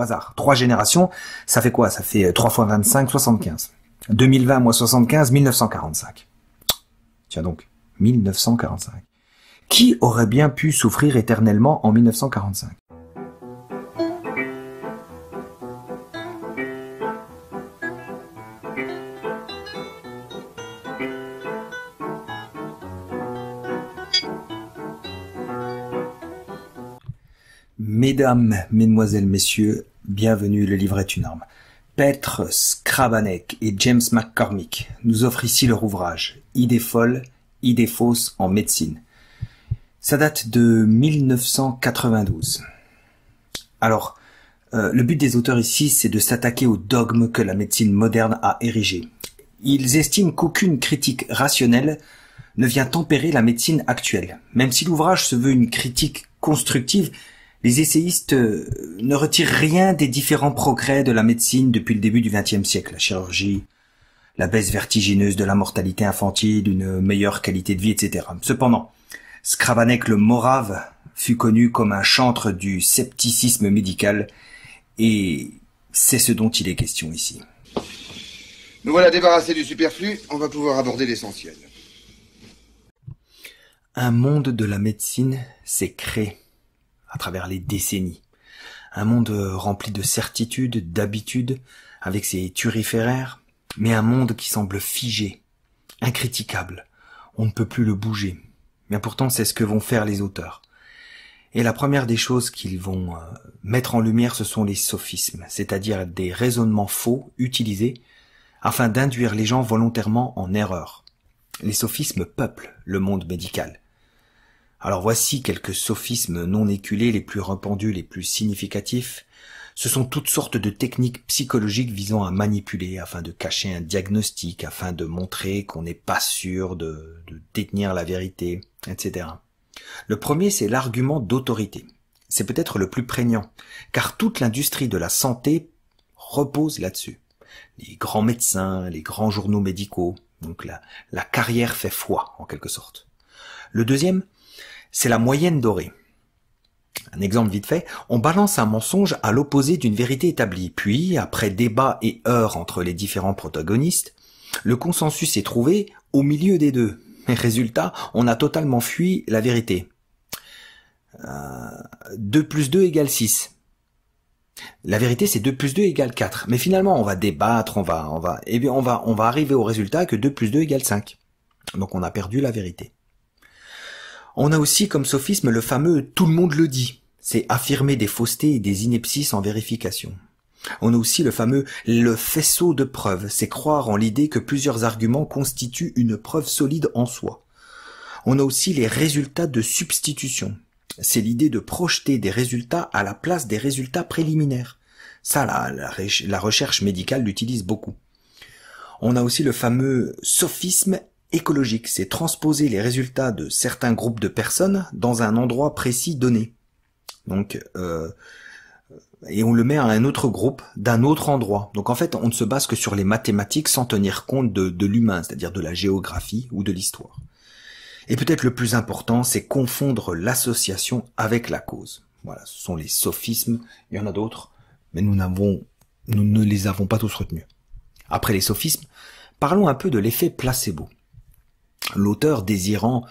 hasard. Trois générations, ça fait quoi Ça fait 3 euh, fois 25, 75. 2020 moins 75, 1945. Tiens donc, 1945. Qui aurait bien pu souffrir éternellement en 1945 Mesdames, Mesdemoiselles, Messieurs, Bienvenue, le livret est une arme. Petr Skrabanek et James McCormick nous offrent ici leur ouvrage Idées folles, idées fausses en médecine. Ça date de 1992. Alors, euh, le but des auteurs ici, c'est de s'attaquer aux dogmes que la médecine moderne a érigés. Ils estiment qu'aucune critique rationnelle ne vient tempérer la médecine actuelle. Même si l'ouvrage se veut une critique constructive, les essayistes euh, ne retirent rien des différents progrès de la médecine depuis le début du XXe siècle. La chirurgie, la baisse vertigineuse de la mortalité infantile, une meilleure qualité de vie, etc. Cependant, Skravanek le Morave fut connu comme un chantre du scepticisme médical et c'est ce dont il est question ici. Nous voilà débarrassés du superflu, on va pouvoir aborder l'essentiel. Un monde de la médecine s'est créé à travers les décennies. Un monde euh, rempli de certitudes, d'habitudes, avec ses turiféraires, mais un monde qui semble figé, incriticable. On ne peut plus le bouger. Mais pourtant, c'est ce que vont faire les auteurs. Et la première des choses qu'ils vont euh, mettre en lumière, ce sont les sophismes, c'est-à-dire des raisonnements faux utilisés afin d'induire les gens volontairement en erreur. Les sophismes peuplent le monde médical. Alors voici quelques sophismes non éculés les plus répandus, les plus significatifs. Ce sont toutes sortes de techniques psychologiques visant à manipuler afin de cacher un diagnostic, afin de montrer qu'on n'est pas sûr de, détenir la vérité, etc. Le premier, c'est l'argument d'autorité. C'est peut-être le plus prégnant, car toute l'industrie de la santé repose là-dessus. Les grands médecins, les grands journaux médicaux, donc la, la carrière fait foi en quelque sorte. Le deuxième, c'est la moyenne dorée. Un exemple vite fait, on balance un mensonge à l'opposé d'une vérité établie, puis, après débat et heurts entre les différents protagonistes, le consensus est trouvé au milieu des deux. résultat, on a totalement fui la vérité. 2 euh, plus 2 égale 6. La vérité, c'est 2 plus 2 égale 4. Mais finalement, on va débattre, on va, on va, et eh bien, on va, on va arriver au résultat que 2 plus 2 égale 5. Donc, on a perdu la vérité. On a aussi comme sophisme le fameux tout le monde le dit. C'est affirmer des faussetés et des inepties sans vérification. On a aussi le fameux le faisceau de preuves, c'est croire en l'idée que plusieurs arguments constituent une preuve solide en soi. On a aussi les résultats de substitution, c'est l'idée de projeter des résultats à la place des résultats préliminaires. Ça, la, recherche médicale l'utilise beaucoup. On a aussi le fameux sophisme Écologique, c'est transposer les résultats de certains groupes de personnes dans un endroit précis donné. Donc, euh, et on le met à un autre groupe d'un autre endroit. Donc en fait, on ne se base que sur les mathématiques sans tenir compte de, de l'humain, c'est-à-dire de la géographie ou de l'histoire. Et peut-être le plus important, c'est confondre l'association avec la cause. Voilà, ce sont les sophismes, il y en a d'autres, mais nous n'avons nous ne les avons pas tous retenus. Après les sophismes, parlons un peu de l'effet placebo l'auteur désirant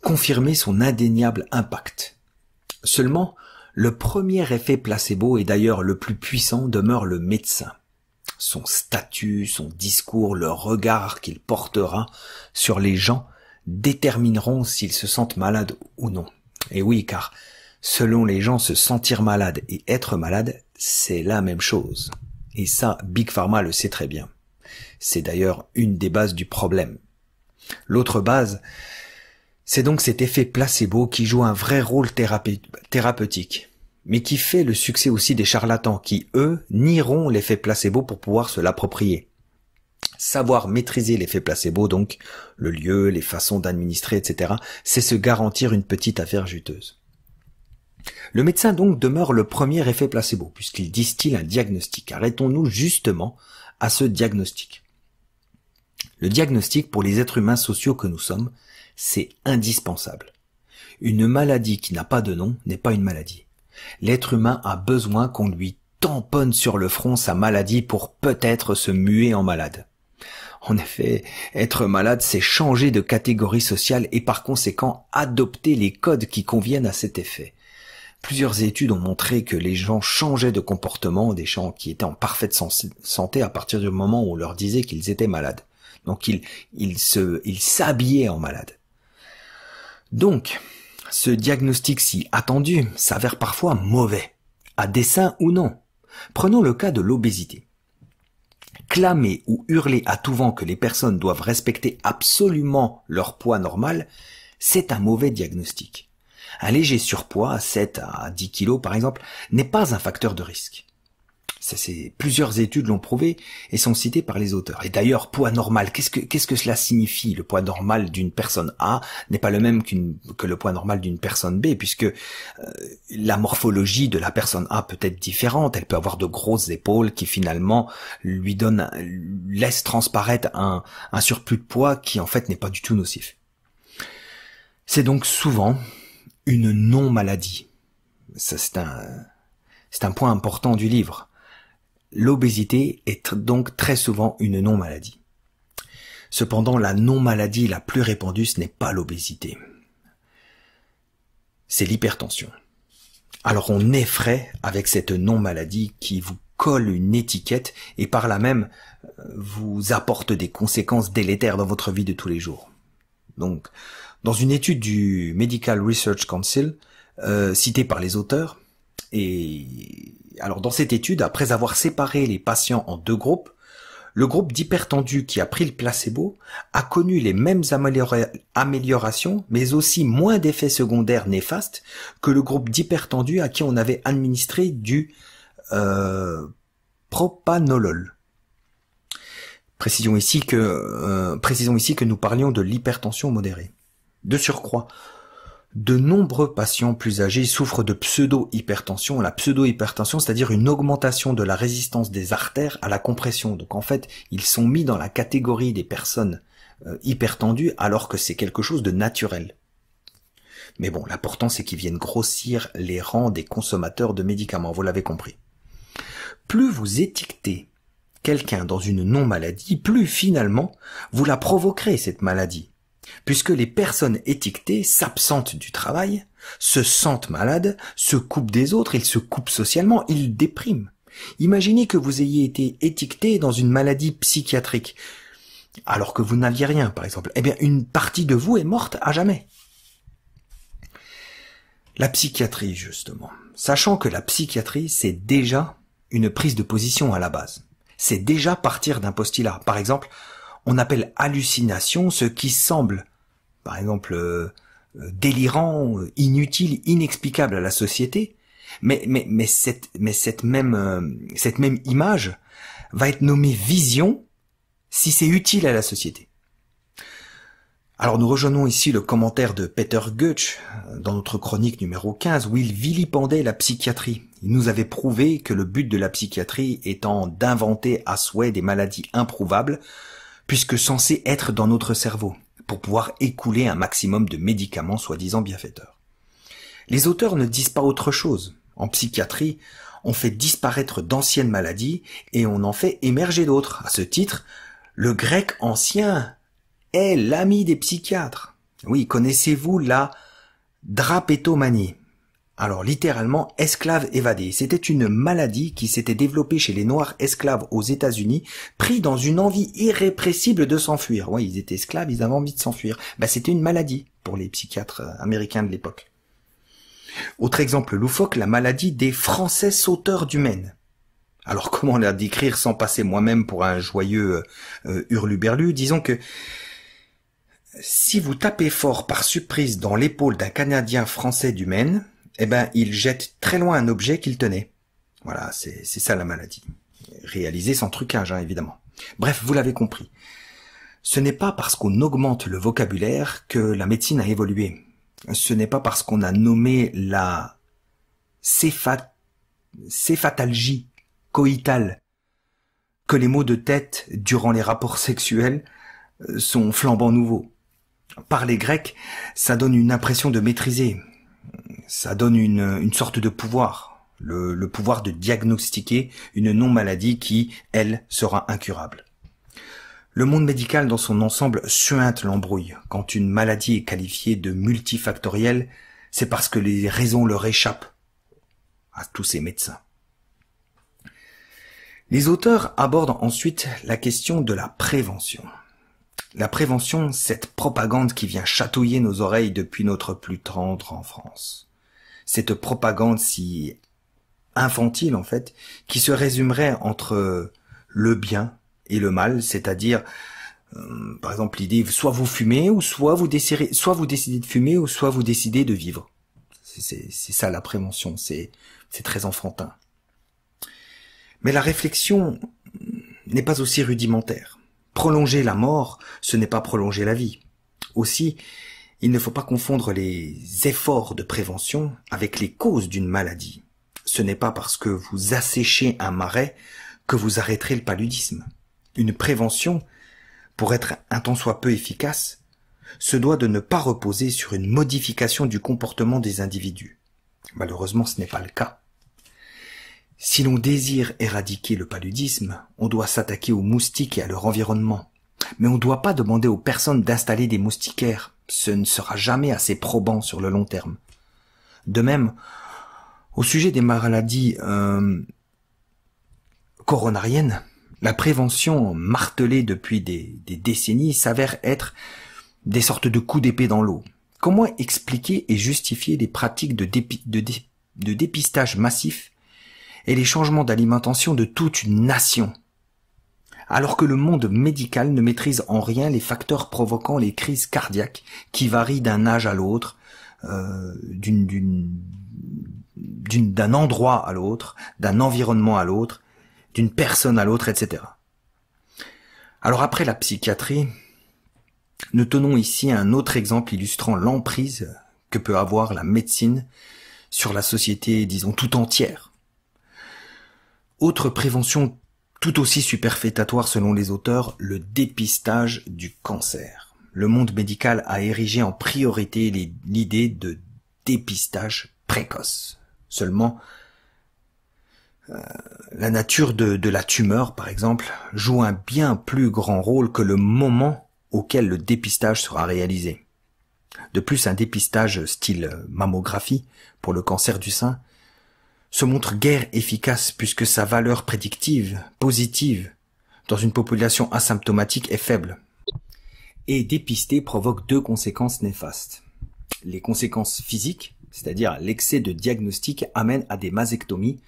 confirmer son indéniable impact. Seulement, le premier effet placebo et d'ailleurs le plus puissant demeure le médecin. Son statut, son discours, le regard qu'il portera sur les gens détermineront s'ils se sentent malades ou non. Et oui, car selon les gens, se sentir malade et être malade, c'est la même chose. Et ça, Big Pharma le sait très bien. C'est d'ailleurs une des bases du problème. L'autre base, c'est donc cet effet placebo qui joue un vrai rôle thérapeutique, mais qui fait le succès aussi des charlatans qui, eux, nieront l'effet placebo pour pouvoir se l'approprier. Savoir maîtriser l'effet placebo, donc le lieu, les façons d'administrer, etc., c'est se garantir une petite affaire juteuse. Le médecin donc demeure le premier effet placebo, puisqu'il distille un diagnostic. Arrêtons-nous justement à ce diagnostic. Le diagnostic pour les êtres humains sociaux que nous sommes, c'est indispensable. Une maladie qui n'a pas de nom n'est pas une maladie. L'être humain a besoin qu'on lui tamponne sur le front sa maladie pour peut-être se muer en malade. En effet, être malade, c'est changer de catégorie sociale et par conséquent adopter les codes qui conviennent à cet effet. Plusieurs études ont montré que les gens changeaient de comportement, des gens qui étaient en parfaite santé à partir du moment où on leur disait qu'ils étaient malades. Donc il, il se, il s'habillait en malade. Donc, ce diagnostic si attendu s'avère parfois mauvais, à dessein ou non. Prenons le cas de l'obésité. Clamer ou hurler à tout vent que les personnes doivent respecter absolument leur poids normal, c'est un mauvais diagnostic. Un léger surpoids, 7 à 10 kilos par exemple, n'est pas un facteur de risque. Ça, c'est plusieurs études l'ont prouvé et sont citées par les auteurs. Et d'ailleurs, poids normal, qu'est-ce que qu'est-ce que cela signifie Le poids normal d'une personne A n'est pas le même qu'une que le poids normal d'une personne B, puisque euh, la morphologie de la personne A peut être différente. Elle peut avoir de grosses épaules qui finalement lui donne laisse transparaître un, un surplus de poids qui en fait n'est pas du tout nocif. C'est donc souvent une non-maladie. Ça, c'est un, c'est un point important du livre. L'obésité est donc très souvent une non-maladie. Cependant, la non-maladie la plus répandue, ce n'est pas l'obésité. C'est l'hypertension. Alors on effraie avec cette non-maladie qui vous colle une étiquette et par là même euh, vous apporte des conséquences délétères dans votre vie de tous les jours. Donc, dans une étude du Medical Research Council, euh, citée par les auteurs, et alors dans cette étude, après avoir séparé les patients en deux groupes, le groupe d'hypertendus qui a pris le placebo a connu les mêmes améliorations, mais aussi moins d'effets secondaires néfastes que le groupe d'hypertendus à qui on avait administré du euh, propanolol. ici que euh, précisons ici que nous parlions de l'hypertension modérée. De surcroît, de nombreux patients plus âgés souffrent de pseudo-hypertension. La pseudo-hypertension, c'est-à-dire une augmentation de la résistance des artères à la compression. Donc en fait, ils sont mis dans la catégorie des personnes euh, hypertendues alors que c'est quelque chose de naturel. Mais bon, l'important c'est qu'ils viennent grossir les rangs des consommateurs de médicaments, vous l'avez compris. Plus vous étiquetez quelqu'un dans une non-maladie, plus finalement vous la provoquerez, cette maladie puisque les personnes étiquetées s'absentent du travail, se sentent malades, se coupent des autres, ils se coupent socialement, ils dépriment. Imaginez que vous ayez été étiqueté dans une maladie psychiatrique, alors que vous n'aviez rien, par exemple. Eh bien, une partie de vous est morte à jamais. La psychiatrie, justement. Sachant que la psychiatrie, c'est déjà une prise de position à la base. C'est déjà partir d'un postulat. Par exemple, on appelle hallucination ce qui semble, par exemple, euh, euh, délirant, euh, inutile, inexplicable à la société, mais, mais, mais, cette, mais cette, même, cette même image va être nommée vision si c'est utile à la société. Alors nous rejoignons ici le commentaire de Peter Goetsch dans notre chronique numéro 15 où il vilipendait la psychiatrie. Il nous avait prouvé que le but de la psychiatrie étant d'inventer à souhait des maladies improuvables puisque censé être dans notre cerveau, pour pouvoir écouler un maximum de médicaments soi-disant bienfaiteurs. Les auteurs ne disent pas autre chose. En psychiatrie, on fait disparaître d'anciennes maladies et on en fait émerger d'autres. À ce titre, le grec ancien est l'ami des psychiatres. Oui, connaissez-vous la drapétomanie alors littéralement esclaves évadé. C'était une maladie qui s'était développée chez les noirs esclaves aux États-Unis, pris dans une envie irrépressible de s'enfuir. Oui, ils étaient esclaves, ils avaient envie de s'enfuir. Bah, c'était une maladie pour les psychiatres euh, américains de l'époque. Autre exemple loufoque, la maladie des Français sauteurs du Maine. Alors comment la décrire sans passer moi-même pour un joyeux euh, euh, hurluberlu Disons que si vous tapez fort par surprise dans l'épaule d'un Canadien français du Maine, eh ben, il jette très loin un objet qu'il tenait. Voilà, c'est ça la maladie. Réalisé sans trucage, hein, évidemment. Bref, vous l'avez compris. Ce n'est pas parce qu'on augmente le vocabulaire que la médecine a évolué. Ce n'est pas parce qu'on a nommé la céphat... céphatalgie coïtale que les mots de tête durant les rapports sexuels euh, sont flambants nouveaux. Par les Grecs, ça donne une impression de maîtriser, ça donne une, une sorte de pouvoir, le, le pouvoir de diagnostiquer une non-maladie qui, elle, sera incurable. Le monde médical dans son ensemble suinte l'embrouille. Quand une maladie est qualifiée de multifactorielle, c'est parce que les raisons leur échappent à tous ces médecins. Les auteurs abordent ensuite la question de la prévention. La prévention, cette propagande qui vient chatouiller nos oreilles depuis notre plus tendre enfance cette propagande si infantile en fait, qui se résumerait entre le bien et le mal, c'est-à-dire euh, par exemple l'idée soit vous fumez ou soit vous décidez soit vous décidez de fumer ou soit vous décidez de vivre. C'est ça la prévention, c'est c'est très enfantin. Mais la réflexion n'est pas aussi rudimentaire. Prolonger la mort, ce n'est pas prolonger la vie. Aussi, il ne faut pas confondre les efforts de prévention avec les causes d'une maladie. Ce n'est pas parce que vous asséchez un marais que vous arrêterez le paludisme. Une prévention, pour être un tant soit peu efficace, se doit de ne pas reposer sur une modification du comportement des individus. Malheureusement, ce n'est pas le cas. Si l'on désire éradiquer le paludisme, on doit s'attaquer aux moustiques et à leur environnement. Mais on ne doit pas demander aux personnes d'installer des moustiquaires ce ne sera jamais assez probant sur le long terme. De même, au sujet des maladies euh, coronariennes, la prévention martelée depuis des, décennies s'avère être des sortes de coups d'épée dans l'eau. Comment expliquer et justifier les pratiques de, de dépistage massif et les changements d'alimentation de toute une nation alors que le monde médical ne maîtrise en rien les facteurs provoquant les crises cardiaques qui varient d'un âge à l'autre, euh, d'un endroit à l'autre, d'un environnement à l'autre, d'une personne à l'autre, etc. Alors après la psychiatrie, nous tenons ici un autre exemple illustrant l'emprise que peut avoir la médecine sur la société, disons, tout entière. Autre prévention tout aussi superfétatoire selon les auteurs, le dépistage du cancer. Le monde médical a érigé en priorité l'idée de dépistage précoce. Seulement, euh, la nature de la tumeur, par exemple, joue un bien plus grand rôle que le moment auquel le dépistage sera réalisé. De plus, un dépistage style mammographie pour le cancer du sein se montre guère efficace puisque sa valeur prédictive, positive, dans une population asymptomatique est faible. Et dépister provoque deux conséquences néfastes. Les conséquences physiques, c'est-à-dire l'excès de diagnostic amène à des masectomies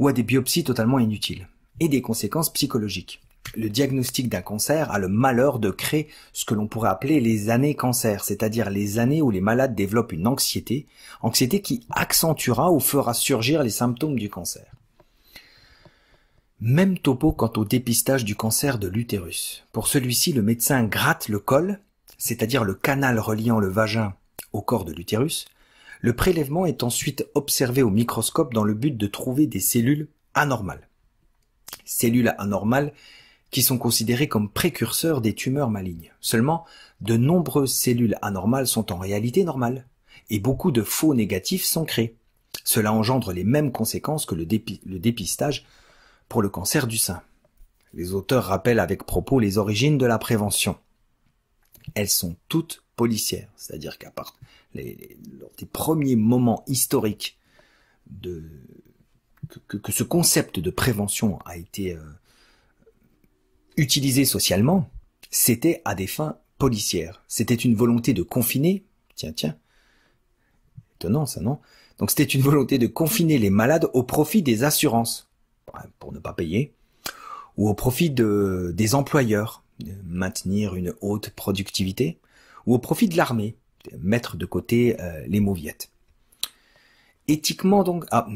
ou à des biopsies totalement inutiles, et des conséquences psychologiques le diagnostic d'un cancer a le malheur de créer ce que l'on pourrait appeler les années cancer, c'est-à-dire les années où les malades développent une anxiété, anxiété qui accentuera ou fera surgir les symptômes du cancer. Même topo quant au dépistage du cancer de l'utérus. Pour celui-ci, le médecin gratte le col, c'est-à-dire le canal reliant le vagin au corps de l'utérus. Le prélèvement est ensuite observé au microscope dans le but de trouver des cellules anormales. Cellules anormales qui sont considérés comme précurseurs des tumeurs malignes. Seulement, de nombreuses cellules anormales sont en réalité normales, et beaucoup de faux négatifs sont créés. Cela engendre les mêmes conséquences que le, dépistage pour le cancer du sein. Les auteurs rappellent avec propos les origines de la prévention. Elles sont toutes policières, c'est-à-dire qu'à part des premiers moments historiques de, que, ce concept de prévention a été euh, utilisé socialement, c'était à des fins policières. C'était une volonté de confiner, tiens, tiens, étonnant ça, non Donc c'était une volonté de confiner les malades au profit des assurances, pour ne pas payer, ou au profit de, des employeurs, de maintenir une haute productivité, ou au profit de l'armée, mettre de côté euh, les mauviettes. Éthiquement donc, ah,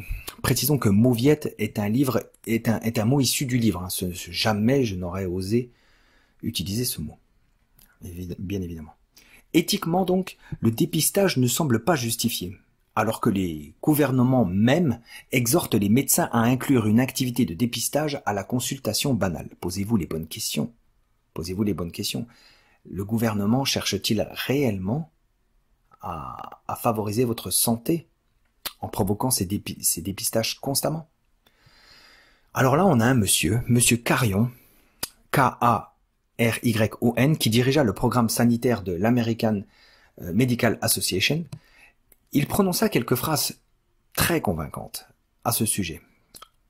précisons que mauviette est un livre, est un, mot issu du livre. Hein. jamais je n'aurais osé utiliser ce mot, bien évidemment. Éthiquement donc, le dépistage ne semble pas justifié, alors que les gouvernements même exhortent les médecins à inclure une activité de dépistage à la consultation banale. Posez-vous les bonnes questions. Posez-vous les bonnes questions. Le gouvernement cherche-t-il réellement à, à favoriser votre santé en provoquant ces, dépistages constamment. Alors là, on a un monsieur, monsieur Carion, K-A-R-Y-O-N, qui dirigea le programme sanitaire de l'American euh, Medical Association. Il prononça quelques phrases très convaincantes à ce sujet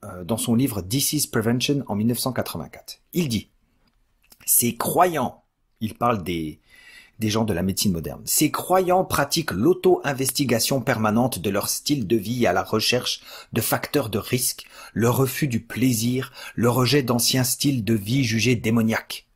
euh, dans son livre Disease Prevention en 1984. Il dit Ces croyants, il parle des, des gens de la médecine moderne. Ces croyants pratiquent l'auto-investigation permanente de leur style de vie à la recherche de facteurs de risque, le refus du plaisir, le rejet d'anciens styles de vie jugés démoniaques.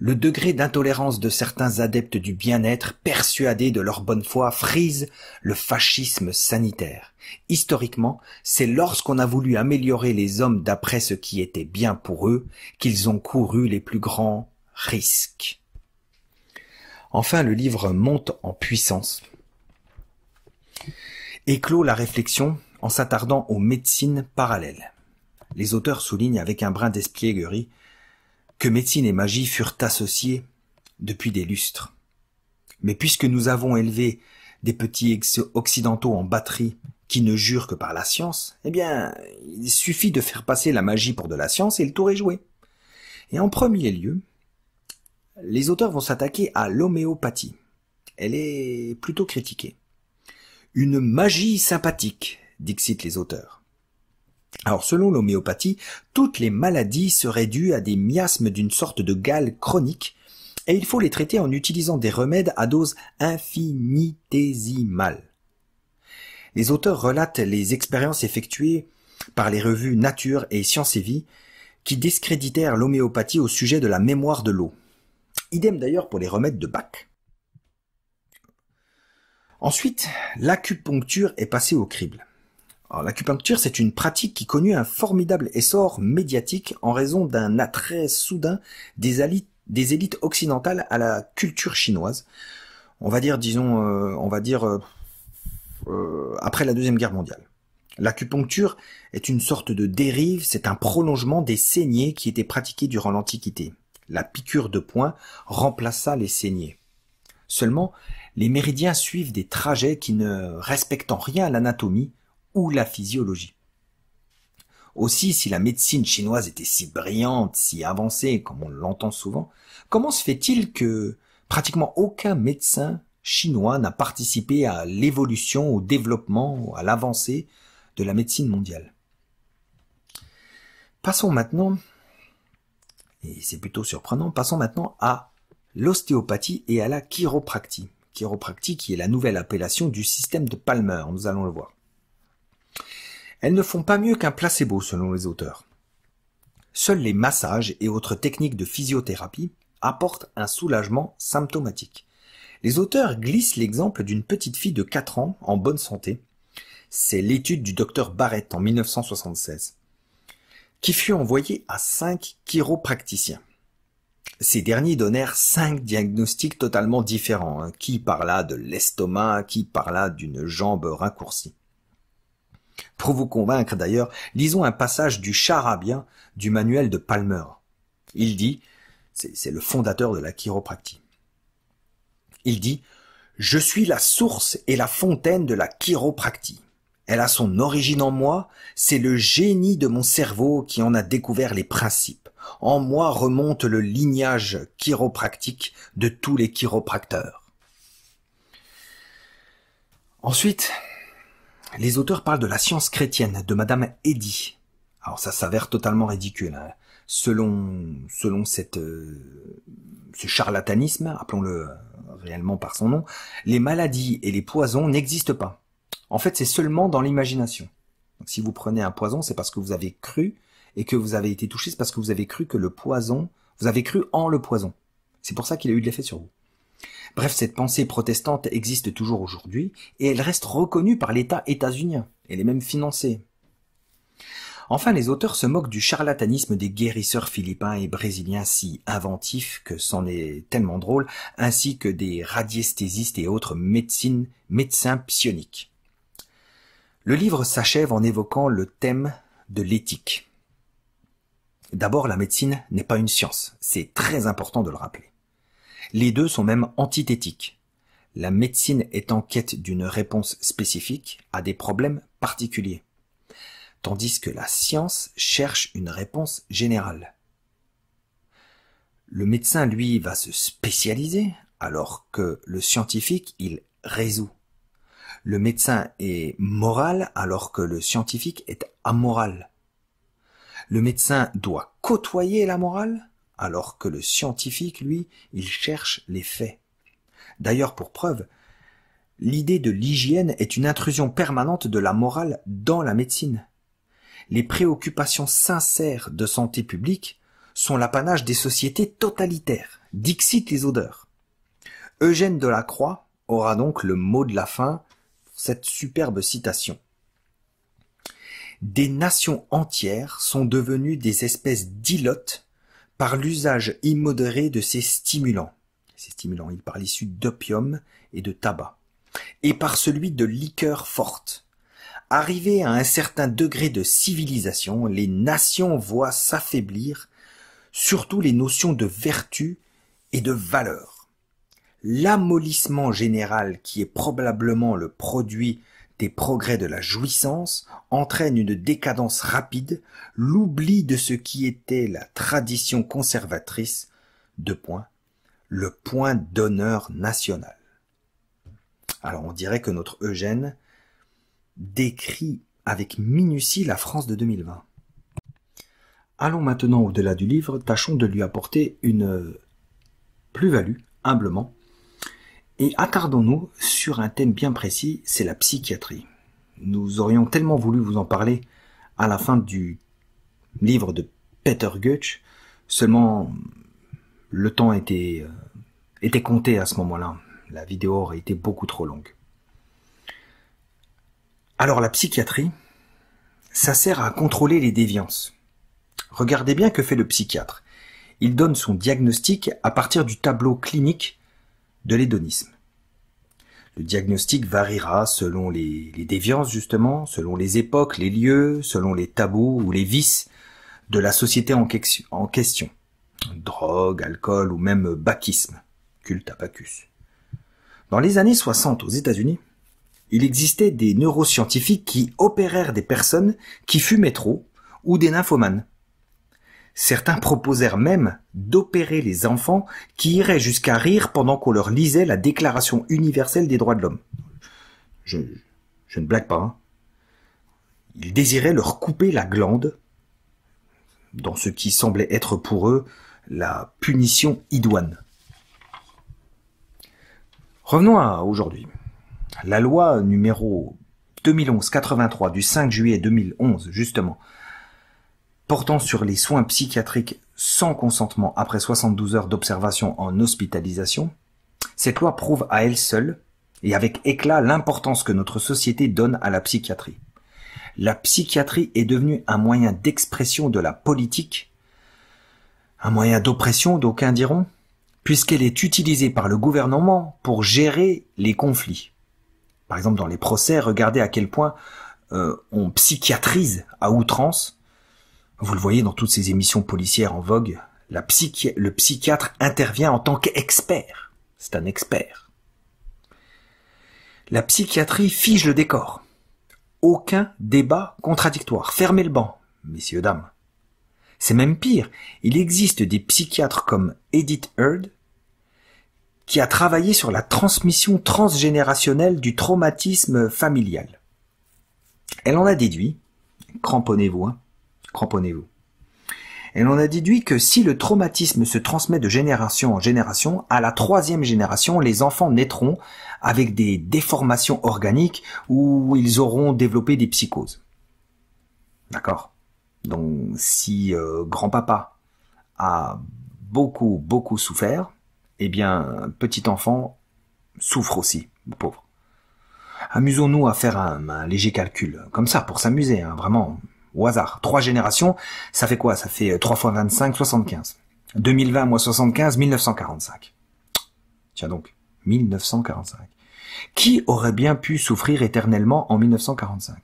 Le degré d'intolérance de certains adeptes du bien-être, persuadés de leur bonne foi, frise le fascisme sanitaire. Historiquement, c'est lorsqu'on a voulu améliorer les hommes d'après ce qui était bien pour eux qu'ils ont couru les plus grands risques. Enfin, le livre monte en puissance et la réflexion en s'attardant aux médecines parallèles. Les auteurs soulignent avec un brin d'espièglerie que médecine et magie furent associées depuis des lustres. Mais puisque nous avons élevé des petits occidentaux en batterie qui ne jurent que par la science, eh bien, il suffit de faire passer la magie pour de la science et le tour est joué. Et en premier lieu, les auteurs vont s'attaquer à l'homéopathie. Elle est plutôt critiquée. Une magie sympathique, dixitent les auteurs. Alors selon l'homéopathie, toutes les maladies seraient dues à des miasmes d'une sorte de gale chronique, et il faut les traiter en utilisant des remèdes à dose infinitésimale. Les auteurs relatent les expériences effectuées par les revues Nature et Science et Vie qui discréditèrent l'homéopathie au sujet de la mémoire de l'eau. Idem d'ailleurs pour les remèdes de Bach. Ensuite, l'acupuncture est passée au crible. L'acupuncture, c'est une pratique qui connut un formidable essor médiatique en raison d'un attrait soudain des, élites occidentales à la culture chinoise. On va dire, disons, euh, on va dire euh, euh, après la deuxième guerre mondiale. L'acupuncture est une sorte de dérive, c'est un prolongement des saignées qui étaient pratiquées durant l'Antiquité. La piqûre de poing remplaça les saignées. Seulement, les méridiens suivent des trajets qui ne respectent en rien l'anatomie ou la physiologie. Aussi, si la médecine chinoise était si brillante, si avancée, comme on l'entend souvent, comment se fait-il que pratiquement aucun médecin chinois n'a participé à l'évolution, au développement, à l'avancée de la médecine mondiale Passons maintenant et c'est plutôt surprenant. Passons maintenant à l'ostéopathie et à la chiropractie. Chiropractie qui est la nouvelle appellation du système de Palmer, nous allons le voir. Elles ne font pas mieux qu'un placebo selon les auteurs. Seuls les massages et autres techniques de physiothérapie apportent un soulagement symptomatique. Les auteurs glissent l'exemple d'une petite fille de 4 ans en bonne santé. C'est l'étude du docteur Barrett en 1976 qui fut envoyé à cinq chiropracticiens. Ces derniers donnèrent cinq diagnostics totalement différents. Hein. Qui parla de l'estomac, qui parla d'une jambe raccourcie. Pour vous convaincre d'ailleurs, lisons un passage du charabien du manuel de Palmer. Il dit, c'est le fondateur de la chiropractie. Il dit, je suis la source et la fontaine de la chiropractie. Elle a son origine en moi, c'est le génie de mon cerveau qui en a découvert les principes. En moi remonte le lignage chiropractique de tous les chiropracteurs. Ensuite, les auteurs parlent de la science chrétienne de Madame Eddy. Alors ça s'avère totalement ridicule. Hein. Selon, selon cette, euh, ce charlatanisme, appelons-le euh, réellement par son nom, les maladies et les poisons n'existent pas. En fait, c'est seulement dans l'imagination. si vous prenez un poison, c'est parce que vous avez cru et que vous avez été touché, c'est parce que vous avez cru que le poison, vous avez cru en le poison. C'est pour ça qu'il a eu de l'effet sur vous. Bref, cette pensée protestante existe toujours aujourd'hui et elle reste reconnue par l'État états-unien. Elle est même financée. Enfin, les auteurs se moquent du charlatanisme des guérisseurs philippins et brésiliens si inventifs que c'en est tellement drôle, ainsi que des radiesthésistes et autres médecines, médecins psioniques. Le livre s'achève en évoquant le thème de l'éthique. D'abord, la médecine n'est pas une science, c'est très important de le rappeler. Les deux sont même antithétiques. La médecine est en quête d'une réponse spécifique à des problèmes particuliers, tandis que la science cherche une réponse générale. Le médecin, lui, va se spécialiser, alors que le scientifique, il résout le médecin est moral alors que le scientifique est amoral. Le médecin doit côtoyer la morale alors que le scientifique, lui, il cherche les faits. D'ailleurs, pour preuve, l'idée de l'hygiène est une intrusion permanente de la morale dans la médecine. Les préoccupations sincères de santé publique sont l'apanage des sociétés totalitaires, dixit les odeurs. Eugène Delacroix aura donc le mot de la fin cette superbe citation. Des nations entières sont devenues des espèces d'ilotes par l'usage immodéré de ces stimulants. Ces stimulants, il parle issus d'opium et de tabac. Et par celui de liqueurs fortes. Arrivées à un certain degré de civilisation, les nations voient s'affaiblir surtout les notions de vertu et de valeur l'amollissement général qui est probablement le produit des progrès de la jouissance entraîne une décadence rapide, l'oubli de ce qui était la tradition conservatrice, deux points, le point d'honneur national. Alors on dirait que notre Eugène décrit avec minutie la France de 2020. Allons maintenant au-delà du livre, tâchons de lui apporter une euh, plus-value, humblement, et attardons nous sur un thème bien précis, c'est la psychiatrie. Nous aurions tellement voulu vous en parler à la fin du livre de Peter Goetsch, seulement le temps était, euh, était compté à ce moment-là. La vidéo aurait été beaucoup trop longue. Alors la psychiatrie, ça sert à contrôler les déviances. Regardez bien que fait le psychiatre. Il donne son diagnostic à partir du tableau clinique de l'hédonisme. Le diagnostic variera selon les, déviances justement, selon les époques, les lieux, selon les tabous ou les vices de la société en, question. Drogue, alcool ou même bacchisme, culte à Bacchus. Dans les années 60 aux États-Unis, il existait des neuroscientifiques qui opérèrent des personnes qui fumaient trop ou des nymphomanes Certains proposèrent même d'opérer les enfants qui iraient jusqu'à rire pendant qu'on leur lisait la Déclaration universelle des droits de l'homme. Je, ne blague pas. Hein. Ils désiraient leur couper la glande, dans ce qui semblait être pour eux la punition idoine. Revenons à aujourd'hui. La loi numéro 2011-83 du 5 juillet 2011, justement, portant sur les soins psychiatriques sans consentement après 72 heures d'observation en hospitalisation, cette loi prouve à elle seule et avec éclat l'importance que notre société donne à la psychiatrie. La psychiatrie est devenue un moyen d'expression de la politique, un moyen d'oppression, d'aucuns diront, puisqu'elle est utilisée par le gouvernement pour gérer les conflits. Par exemple, dans les procès, regardez à quel point euh, on psychiatrise à outrance vous le voyez dans toutes ces émissions policières en vogue, le psychiatre intervient en tant qu'expert. C'est un expert. La psychiatrie fige le décor. Aucun débat contradictoire. Fermez le banc, messieurs, dames. C'est même pire. Il existe des psychiatres comme Edith Heard, qui a travaillé sur la transmission transgénérationnelle du traumatisme familial. Elle en a déduit, cramponnez-vous, hein, Cramponnez-vous. Et l'on a déduit que si le traumatisme se transmet de génération en génération, à la troisième génération, les enfants naîtront avec des déformations organiques où ils auront développé des psychoses. D'accord Donc si euh, grand-papa a beaucoup, beaucoup souffert, eh bien, petit enfant souffre aussi, pauvre. Amusons-nous à faire un, léger calcul, comme ça, pour s'amuser, hein, vraiment au hasard. Trois générations, ça fait quoi Ça fait 3 euh, fois 25, 75. 2020 moins 75, 1945. Tiens donc, 1945. Qui aurait bien pu souffrir éternellement en 1945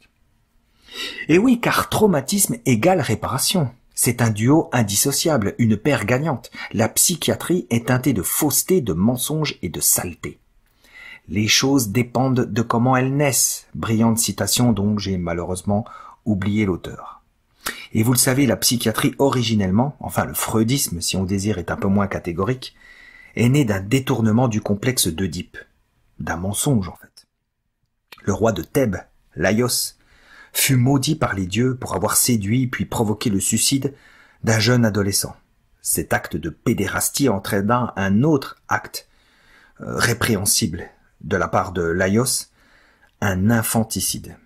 Eh oui, car traumatisme égale réparation. C'est un duo indissociable, une paire gagnante. La psychiatrie est teintée de fausseté, de mensonges et de saleté. Les choses dépendent de comment elles naissent. Brillante citation dont j'ai malheureusement oublier l'auteur. Et vous le savez, la psychiatrie originellement, enfin le freudisme si on désire est un peu moins catégorique, est née d'un détournement du complexe d'Oedipe, d'un mensonge en fait. Le roi de Thèbes, Laios, fut maudit par les dieux pour avoir séduit puis provoqué le suicide d'un jeune adolescent. Cet acte de pédérastie entraîna un autre acte euh, répréhensible de la part de Laios, un infanticide.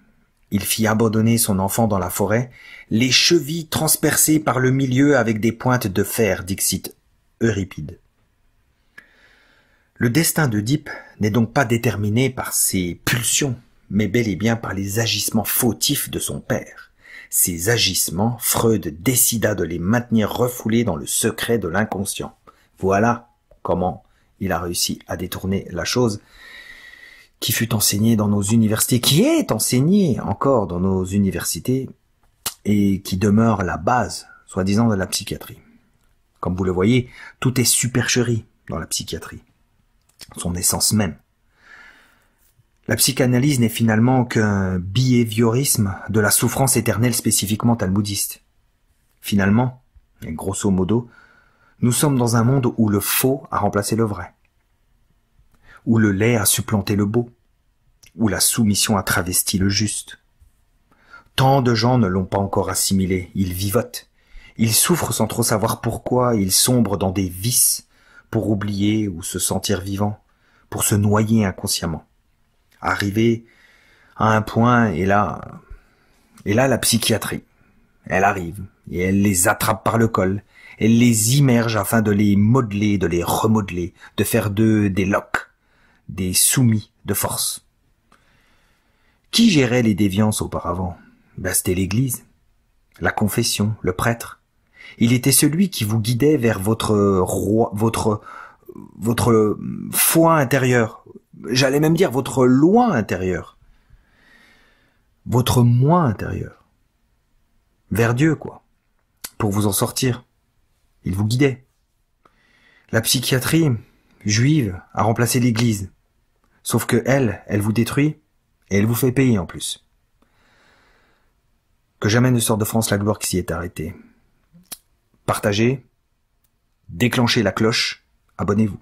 Il fit abandonner son enfant dans la forêt, les chevilles transpercées par le milieu avec des pointes de fer, dixit Euripide. Le destin d'Oedipe n'est donc pas déterminé par ses pulsions, mais bel et bien par les agissements fautifs de son père. Ces agissements, Freud décida de les maintenir refoulés dans le secret de l'inconscient. Voilà comment il a réussi à détourner la chose qui fut enseigné dans nos universités, qui est enseigné encore dans nos universités et qui demeure la base, soi-disant, de la psychiatrie. Comme vous le voyez, tout est supercherie dans la psychiatrie, son essence même. La psychanalyse n'est finalement qu'un behaviorisme de la souffrance éternelle spécifiquement talmudiste. Finalement, et grosso modo, nous sommes dans un monde où le faux a remplacé le vrai où le lait a supplanté le beau, où la soumission a travesti le juste. Tant de gens ne l'ont pas encore assimilé, ils vivotent, ils souffrent sans trop savoir pourquoi, ils sombrent dans des vices pour oublier ou se sentir vivants, pour se noyer inconsciemment. Arriver à un point, et là, et là la psychiatrie. Elle arrive, et elle les attrape par le col, elle les immerge afin de les modeler, de les remodeler, de faire d'eux des loques, des soumis de force. Qui gérait les déviances auparavant ben, C'était l'Église, la confession, le prêtre. Il était celui qui vous guidait vers votre roi, votre votre foi intérieure. J'allais même dire votre loi intérieure. Votre moi intérieur. Vers Dieu, quoi. Pour vous en sortir. Il vous guidait. La psychiatrie juive a remplacé l'église. Sauf que elle, elle vous détruit et elle vous fait payer en plus. Que jamais ne sorte de France la gloire qui s'y est arrêtée. Partagez, déclenchez la cloche, abonnez-vous.